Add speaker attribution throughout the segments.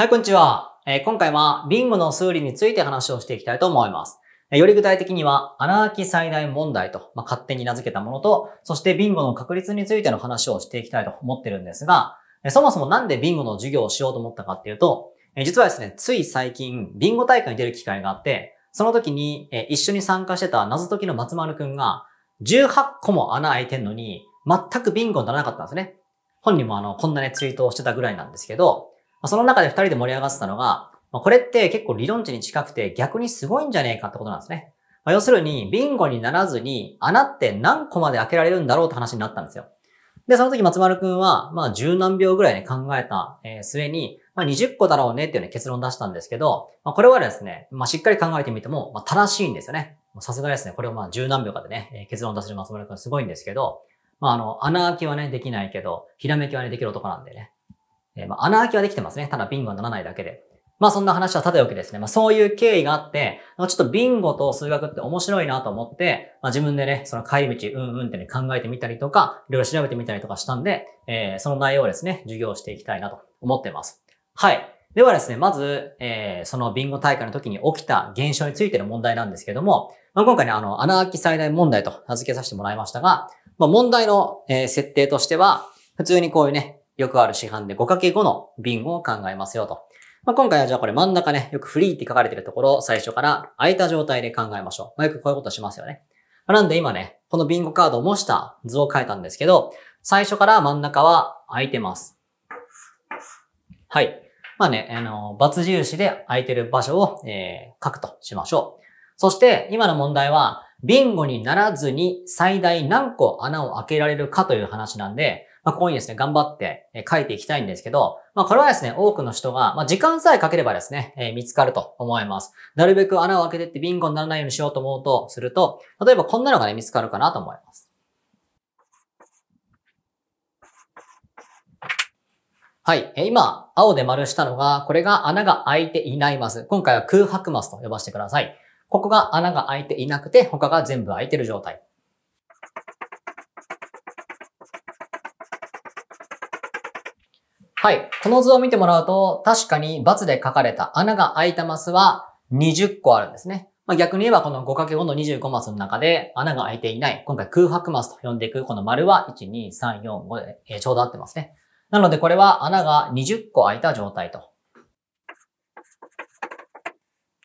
Speaker 1: はい、こんにちは。えー、今回はビンゴの数理について話をしていきたいと思います。えー、より具体的には、穴あき最大問題と、まあ、勝手に名付けたものと、そしてビンゴの確率についての話をしていきたいと思ってるんですが、えー、そもそもなんでビンゴの授業をしようと思ったかっていうと、え実はですね、つい最近、ビンゴ大会に出る機会があって、その時に、え一緒に参加してた謎解きの松丸くんが、18個も穴開いてんのに、全くビンゴにならなかったんですね。本人もあの、こんなね、ツイートをしてたぐらいなんですけど、まあ、その中で二人で盛り上がってたのが、まあ、これって結構理論値に近くて逆にすごいんじゃねえかってことなんですね。まあ、要するに、ビンゴにならずに穴って何個まで開けられるんだろうって話になったんですよ。で、その時松丸くんは、まあ、十何秒ぐらいに考えた末に、まあ、20個だろうねっていう、ね、結論出したんですけど、まあ、これはですね、まあ、しっかり考えてみても、まあ、正しいんですよね。さすがですね、これをまあ、十何秒かでね、結論出せる松丸くんすごいんですけど、まあ、あの、穴開きはね、できないけど、ひらめきはね、できる男なんでね。えー、まあ、穴開きはできてますね。ただビンゴはならないだけで。まあそんな話は縦置きですね。まあそういう経緯があって、ちょっとビンゴと数学って面白いなと思って、まあ自分でね、その帰り道うんうんってね考えてみたりとか、いろいろ調べてみたりとかしたんで、えー、その内容をですね、授業していきたいなと思ってます。はい。ではですね、まず、えー、そのビンゴ大会の時に起きた現象についての問題なんですけども、まあ、今回ね、あの、穴開き最大問題と名付けさせてもらいましたが、まあ問題の、えー、設定としては、普通にこういうね、よくある市販で 5×5 の瓶を考えますよと。まあ、今回はじゃあこれ真ん中ね、よくフリーって書かれてるところを最初から空いた状態で考えましょう。まあ、よくこういうことしますよね。なんで今ね、このビンゴカードを模した図を書いたんですけど、最初から真ん中は空いてます。はい。まあね、あの、ツ印で空いてる場所を、えー、書くとしましょう。そして、今の問題は、ビンゴにならずに最大何個穴を開けられるかという話なんで、まあ、ここにですね、頑張って書いていきたいんですけど、まあ、これはですね、多くの人が、まあ、時間さえかければですね、えー、見つかると思います。なるべく穴を開けてってビンゴにならないようにしようと思うと、すると、例えばこんなのがね、見つかるかなと思います。はい。今、青で丸したのが、これが穴が開いていないマス。今回は空白マスと呼ばせてください。ここが穴が開いていなくて、他が全部開いてる状態。はい。この図を見てもらうと、確かに×で書かれた穴が開いたマスは20個あるんですね。まあ、逆に言えばこの 5×5 の25マスの中で穴が開いていない、今回空白マスと呼んでいくこの丸は1、2、3、4、5で、えちょうど合ってますね。なのでこれは穴が20個開いた状態と。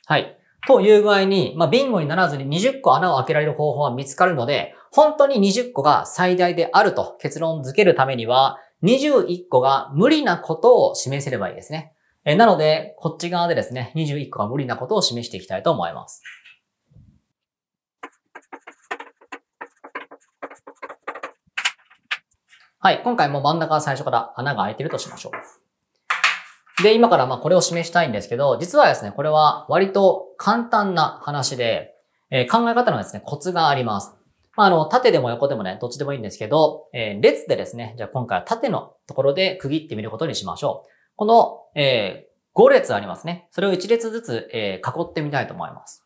Speaker 1: はい。という具合に、まあ、ビンゴにならずに20個穴を開けられる方法は見つかるので、本当に20個が最大であると結論付けるためには、21個が無理なことを示せればいいですね。えなので、こっち側でですね、21個が無理なことを示していきたいと思います。はい、今回も真ん中は最初から穴が開いてるとしましょう。で、今からまあこれを示したいんですけど、実はですね、これは割と簡単な話で、えー、考え方のですね、コツがあります。まあ、あの、縦でも横でもね、どっちでもいいんですけど、えー、列でですね、じゃあ今回は縦のところで区切ってみることにしましょう。この、えー、5列ありますね。それを1列ずつ、えー、囲ってみたいと思います。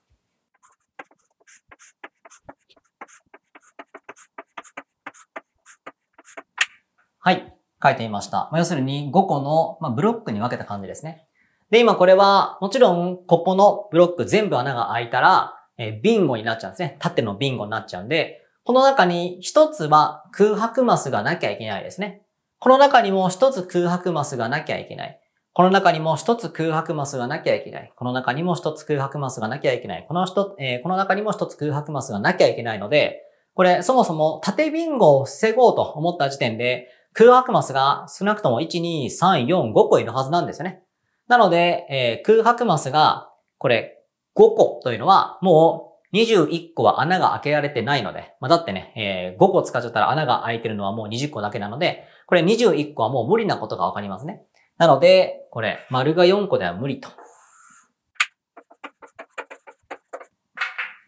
Speaker 1: はい。書いてみました。まあ、要するに5個の、まあ、ブロックに分けた感じですね。で、今これは、もちろん、ここのブロック全部穴が開いたら、えー、ビンゴになっちゃうんですね。縦のビンゴになっちゃうんで、この中に一つは空白マスがなきゃいけないですね。この中にも一つ空白マスがなきゃいけない。この中にも一つ空白マスがなきゃいけない。この中にも一つ空白マスがなきゃいけない。この一、えー、この中にも一つ空白マスがなきゃいけないので、これそもそも縦ビンゴを防ごうと思った時点で、空白マスが少なくとも1、2、3、4、5個いるはずなんですよね。なので、えー、空白マスが、これ、5個というのは、もう21個は穴が開けられてないので、まあ、だってね、えー、5個使っちゃったら穴が開いてるのはもう20個だけなので、これ21個はもう無理なことがわかりますね。なので、これ、丸が4個では無理と。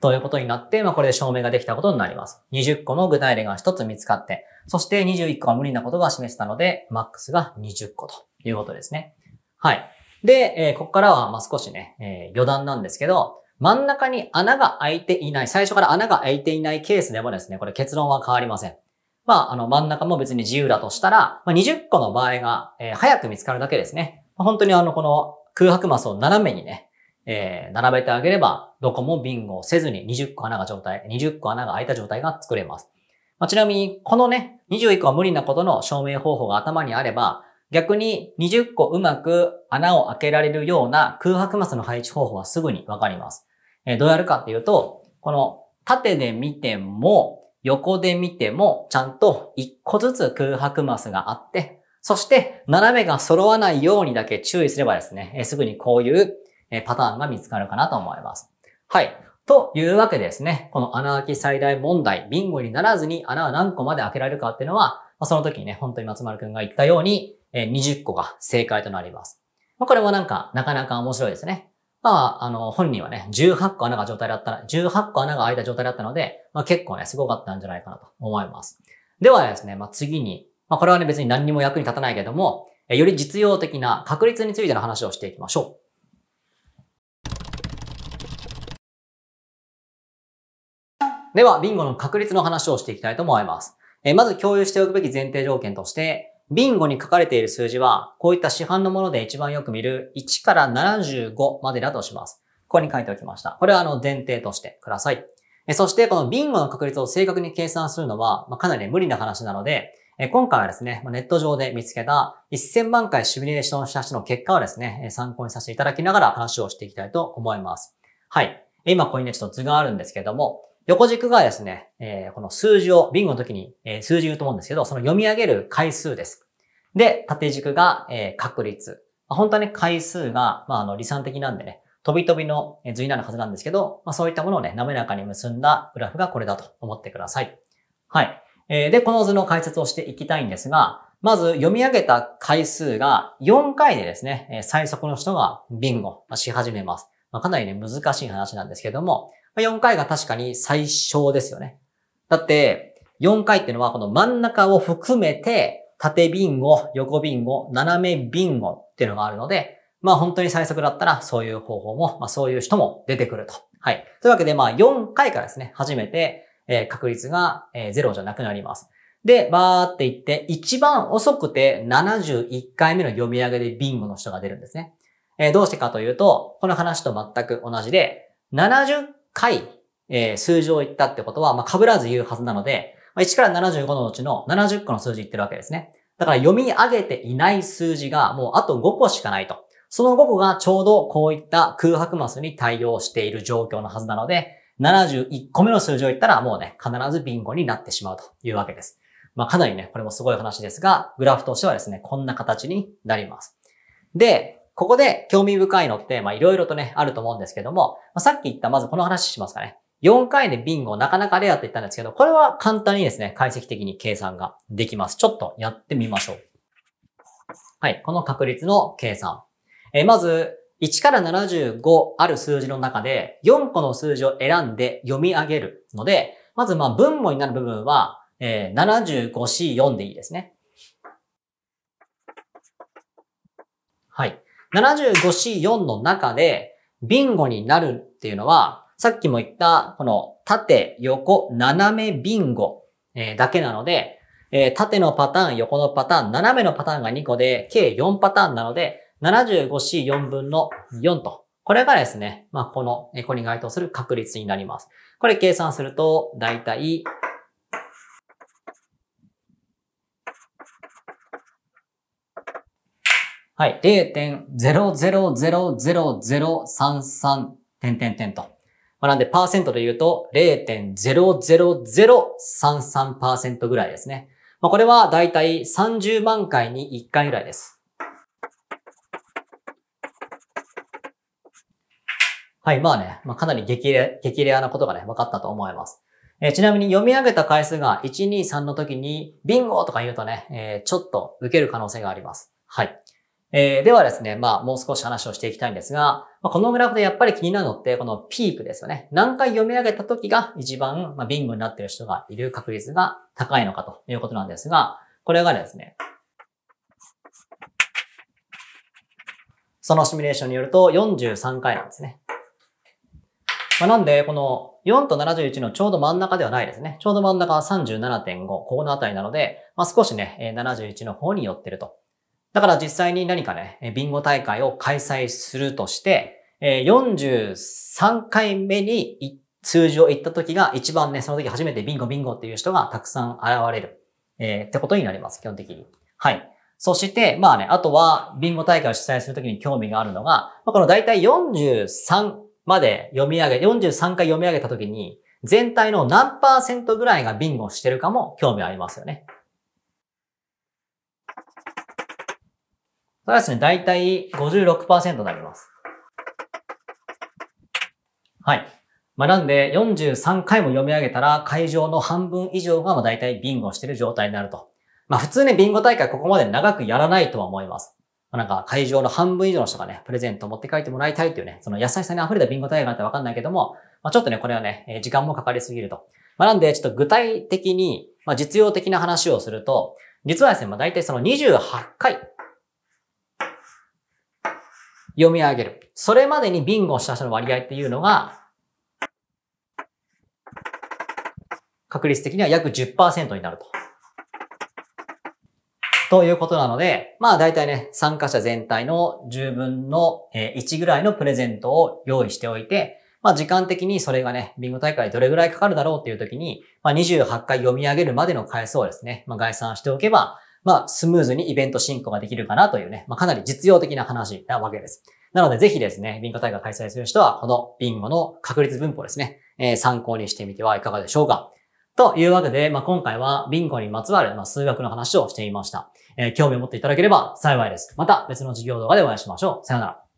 Speaker 1: ということになって、まあ、これで証明ができたことになります。20個の具体例が1つ見つかって、そして21個は無理なことが示したので、マックスが20個ということですね。はい。で、えー、ここからは、まあ、少しね、えー、余談なんですけど、真ん中に穴が開いていない、最初から穴が開いていないケースでもですね、これ結論は変わりません。まあ、あの、真ん中も別に自由だとしたら、まあ、20個の場合が、えー、早く見つかるだけですね。まあ、本当にあの、この空白マスを斜めにね、えー、並べてあげれば、どこもビンゴをせずに20個穴が状態、20個穴が開いた状態が作れます。まあ、ちなみに、このね、21個は無理なことの証明方法が頭にあれば、逆に20個うまく穴を開けられるような空白マスの配置方法はすぐにわかります。えー、どうやるかっていうと、この縦で見ても横で見てもちゃんと1個ずつ空白マスがあって、そして斜めが揃わないようにだけ注意すればですね、えー、すぐにこういうパターンが見つかるかなと思います。はい。というわけでですね、この穴開き最大問題、ビンゴにならずに穴は何個まで開けられるかっていうのは、その時にね、本当に松丸くんが言ったように、20個が正解となります。まあ、これもなんか、なかなか面白いですね。まあ、あの、本人はね、18個穴が状態だったら、18個穴が開いた状態だったので、まあ結構ね、すごかったんじゃないかなと思います。ではですね、まあ次に、まあこれはね、別に何にも役に立たないけども、より実用的な確率についての話をしていきましょう。では、ビンゴの確率の話をしていきたいと思います。えまず共有しておくべき前提条件として、ビンゴに書かれている数字は、こういった市販のもので一番よく見る1から75までだとします。ここに書いておきました。これはあの前提としてください。そしてこのビンゴの確率を正確に計算するのは、まあ、かなり無理な話なので、今回はですね、ネット上で見つけた1000万回シミュレーションした人の結果をですね、参考にさせていただきながら話をしていきたいと思います。はい。今ここにね、ちょっと図があるんですけども、横軸がですね、えー、この数字を、ビンゴの時に、えー、数字言うと思うんですけど、その読み上げる回数です。で、縦軸が、えー、確率。まあ、本当はね、回数が、まあ、あの、理算的なんでね、飛び飛びの図になるはずなんですけど、まあ、そういったものをね、滑らかに結んだグラフがこれだと思ってください。はい。えー、で、この図の解説をしていきたいんですが、まず読み上げた回数が4回でですね、最速の人がビンゴし始めます。まあ、かなりね、難しい話なんですけども、4回が確かに最小ですよね。だって、4回っていうのはこの真ん中を含めて、縦ビンゴ、横ビンゴ、斜めビンゴっていうのがあるので、まあ本当に最速だったらそういう方法も、まあそういう人も出てくると。はい。というわけで、まあ4回からですね、初めて、え確率が、え0じゃなくなります。で、バーっていって、一番遅くて71回目の読み上げでビンゴの人が出るんですね。えー、どうしてかというと、この話と全く同じで、回、えー、数字を言ったってことは、まあ、被らず言うはずなので、まあ、1から75のうちの70個の数字言ってるわけですね。だから読み上げていない数字がもうあと5個しかないと。その5個がちょうどこういった空白マスに対応している状況のはずなので、71個目の数字を言ったらもうね、必ずビンゴになってしまうというわけです。まあかなりね、これもすごい話ですが、グラフとしてはですね、こんな形になります。で、ここで興味深いのって、まあいろいろとね、あると思うんですけども、まあ、さっき言ったまずこの話しますかね。4回でビンゴなかなかレアって言ったんですけど、これは簡単にですね、解析的に計算ができます。ちょっとやってみましょう。はい、この確率の計算。えー、まず、1から75ある数字の中で、4個の数字を選んで読み上げるので、まずまあ分母になる部分は、えー、75C4 でいいですね。はい。75C4 の中で、ビンゴになるっていうのは、さっきも言った、この縦、横、斜めビンゴ、えー、だけなので、えー、縦のパターン、横のパターン、斜めのパターンが2個で、計4パターンなので、75C4 分の4と。これがですね、まあ、この、こコに該当する確率になります。これ計算すると、だいたいはい、0.000033点点点と。まあ、なんで、パーセントで言うと0.00033%ぐらいですね。まあ、これはだいたい30万回に1回ぐらいです。はい、まあね、まあ、かなり激レ激レアなことがね、分かったと思います。えー、ちなみに読み上げた回数が1、2、3の時に、ビンゴとか言うとね、えー、ちょっと受ける可能性があります。はい。えー、ではですね、まあ、もう少し話をしていきたいんですが、まあ、このグラフでやっぱり気になるのって、このピークですよね。何回読み上げた時が一番、まあ、ビンゴになっている人がいる確率が高いのかということなんですが、これがですね、そのシミュレーションによると43回なんですね。まあ、なんで、この4と71のちょうど真ん中ではないですね。ちょうど真ん中は37.5、ここのあたりなので、まあ、少しね、71の方に寄ってるとだから実際に何かね、ビンゴ大会を開催するとして、43回目に数字を言った時が一番ね、その時初めてビンゴビンゴっていう人がたくさん現れる、えー、ってことになります、基本的に。はい。そして、まあね、あとは、ビンゴ大会を主催するときに興味があるのが、まあ、この大体43まで読み上げ、43回読み上げたときに、全体の何パーセントぐらいがビンゴしてるかも興味ありますよね。それはですね、だいたい56%になります。はい。まあ、なんで、43回も読み上げたら、会場の半分以上が、まあ、大体ビンゴしてる状態になると。まあ、普通ね、ビンゴ大会ここまで長くやらないとは思います。まあ、なんか、会場の半分以上の人がね、プレゼント持って帰ってもらいたいというね、その優しさに溢れたビンゴ大会なんてわかんないけども、まあ、ちょっとね、これはね、時間もかかりすぎると。まあ、なんで、ちょっと具体的に、まあ、実用的な話をすると、実はですね、まあ、大体その28回、読み上げる。それまでにビンゴをした人の割合っていうのが、確率的には約10%になると。ということなので、まあ大体ね、参加者全体の10分の1ぐらいのプレゼントを用意しておいて、まあ時間的にそれがね、ビンゴ大会どれぐらいかかるだろうっていう時に、まあ28回読み上げるまでの回数をですね、まあ概算しておけば、まあ、スムーズにイベント進行ができるかなというね、まあ、かなり実用的な話なわけです。なので、ぜひですね、ビンゴ大会開催する人は、このビンゴの確率分布ですね、えー、参考にしてみてはいかがでしょうか。というわけで、まあ、今回はビンゴにまつわる、まあ、数学の話をしていました。えー、興味を持っていただければ幸いです。また別の授業動画でお会いしましょう。さよなら。